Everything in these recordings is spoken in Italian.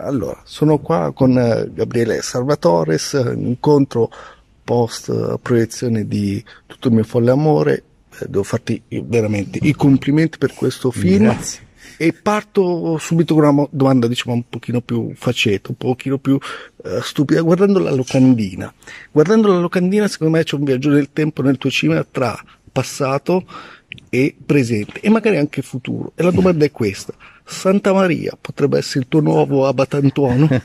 Allora, sono qua con eh, Gabriele Salvatores, eh, incontro post eh, proiezione di Tutto il mio folle amore. Devo farti veramente i complimenti per questo film. Grazie e parto subito con una domanda, diciamo, un pochino più faceto, un pochino più uh, stupida. Guardando la locandina, guardando la locandina, secondo me c'è un viaggio del tempo, nel tuo cinema, tra passato e presente, e magari anche futuro. E la domanda è questa Santa Maria potrebbe essere il tuo nuovo esatto. abatantuono.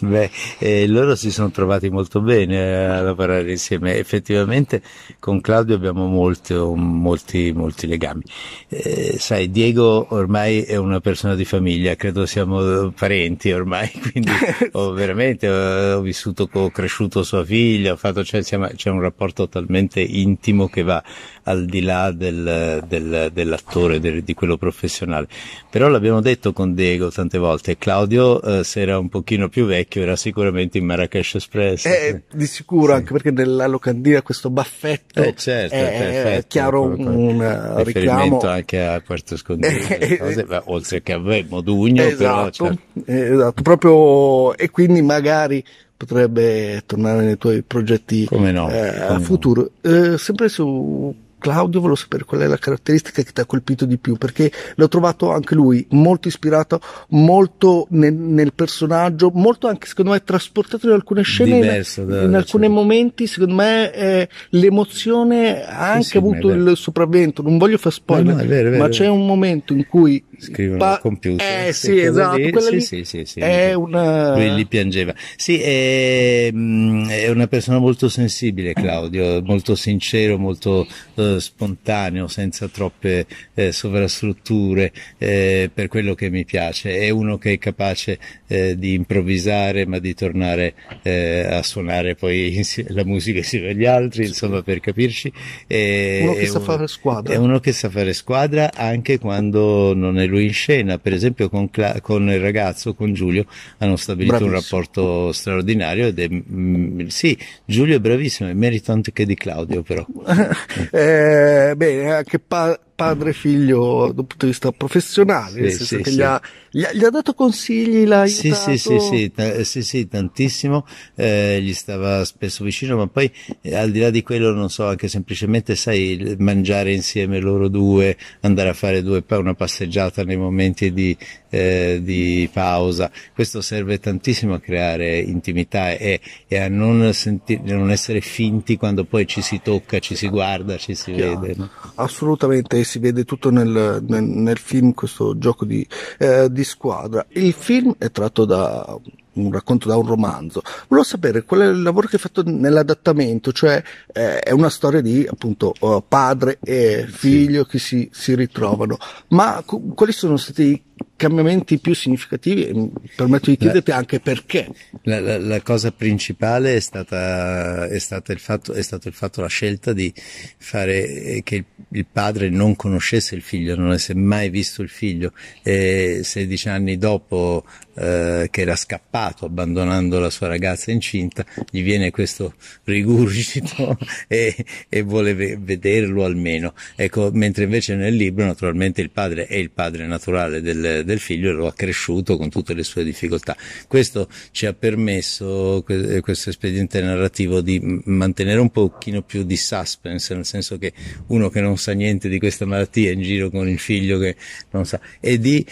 Beh, eh, loro si sono trovati molto bene eh, a lavorare insieme. Effettivamente con Claudio abbiamo molto, molti, molti legami. Eh, sai, Diego ormai è una persona di famiglia, credo siamo parenti ormai, quindi ho veramente eh, ho vissuto, ho cresciuto sua figlia, ho fatto, cioè, siamo, c'è un rapporto talmente intimo che va al di là del, del, dell'attore, del, di quello professionale però l'abbiamo detto con Diego tante volte, Claudio eh, se era un pochino più vecchio era sicuramente in Marrakesh Express. Eh, di sicuro, sì. anche perché nella locandina questo baffetto eh, certo, è perfetto, chiaro un, un riferimento anche a Quarto Scondino, eh, eh, oltre che a Modugno. Esatto, però, cioè. esatto, proprio, e quindi magari potrebbe tornare nei tuoi progetti no, eh, a futuro. No. Eh, sempre su Claudio volevo sapere qual è la caratteristica che ti ha colpito di più, perché l'ho trovato anche lui molto ispirato, molto nel, nel personaggio, molto anche secondo me trasportato in alcune scene, Diverso, da, in alcuni momenti secondo me eh, l'emozione ha sì, anche sì, avuto il sopravvento, non voglio far spoiler, no, no, vero, ma c'è un momento in cui scrivono pa- al computer. Eh sì, esatto, lì, sì, sì, sì, sì, è una... Lui li piangeva. Sì, è, mm, è, una persona molto sensibile Claudio, molto sincero, molto eh, spontaneo, senza troppe eh, sovrastrutture, eh, per quello che mi piace. È uno che è capace eh, di improvvisare ma di tornare eh, a suonare poi la musica insieme agli altri, insomma per capirci. È uno che è sa uno, fare squadra. È uno che sa fare squadra anche quando non è metterlo in scena, per esempio con, Cla- con il ragazzo, con Giulio, hanno stabilito bravissimo. un rapporto straordinario ed è, mh, mm, sì, Giulio è bravissimo, è merito anche di Claudio però. eh, bene, anche pa- padre figlio dal punto di vista professionale, sì, nel senso sì, che sì. Gli, ha, gli, ha, gli, ha, dato consigli, l'ha aiutato. Sì, sì, sì, t- eh, sì, sì, tantissimo, eh, gli stava spesso vicino, ma poi eh, al di là di quello, non so, anche semplicemente, sai, mangiare insieme loro due, andare a fare due, poi una passeggiata nei momenti di, eh, di pausa, questo serve tantissimo a creare intimità e, e a non, senti- non essere finti quando poi ci si tocca, ci si guarda, ci si Chiaro. vede. No? Assolutamente si vede tutto nel, nel, nel film questo gioco di, eh, di squadra. Il film è tratto da un racconto da un romanzo. Volevo sapere qual è il lavoro che hai fatto nell'adattamento, cioè eh, è una storia di appunto eh, padre e figlio sì. che si, si, ritrovano, ma co- quali sono stati i cambiamenti più significativi e mi permetto di chiederti la, anche perché. La, la, la, cosa principale è stata, è stata il fatto, è stato il fatto, la scelta di fare eh, che il, il padre non conoscesse il figlio, non avesse mai visto il figlio e 16 anni dopo eh, che era scappato abbandonando la sua ragazza incinta, gli viene questo rigurgito e, e vuole vederlo almeno. Ecco, mentre invece nel libro naturalmente il padre è il padre naturale del, del del figlio e lo ha cresciuto con tutte le sue difficoltà. Questo ci ha permesso, eh, questo espediente narrativo, di mantenere un pochino più di suspense, nel senso che uno che non sa niente di questa malattia è in giro con il figlio che non sa, e di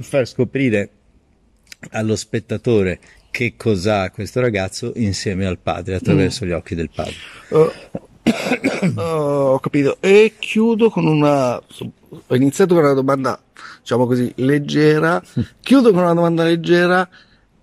far scoprire allo spettatore che cos'ha questo ragazzo insieme al padre, attraverso mm. gli occhi del padre. Uh, oh, ho capito. E chiudo con una. Ho iniziato con una domanda, diciamo così, leggera. Chiudo con una domanda leggera.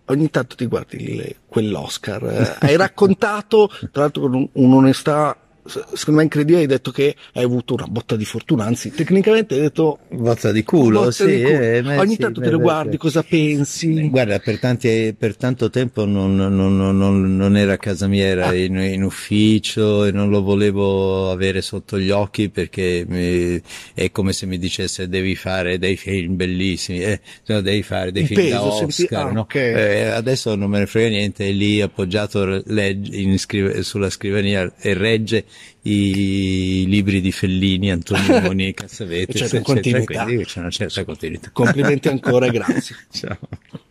Ogni tanto ti guardi le, quell'Oscar. Eh, hai raccontato, tra l'altro, con un, un'onestà secondo me incredibile, hai detto che hai avuto una botta di fortuna, anzi tecnicamente hai detto... Botta di culo, botta sì. Di culo. Eh, Ogni sì, tanto te lo guardi, cosa pensi? Guarda, per, tanti, per tanto tempo non, non, non, non, era a casa mia, era ah. in, in, ufficio e non lo volevo avere sotto gli occhi perché mi, è come se mi dicesse devi fare dei film bellissimi, eh, no, devi fare dei Un film peso, da Oscar. Senti... Ah, no? okay. eh, adesso non me ne frega niente, è lì appoggiato legge, scrive, sulla scrivania e regge i libri di Fellini, Antonioni, Cassavetes, eccetera, c'è una certa continuità. Complimenti ancora e grazie. Ciao.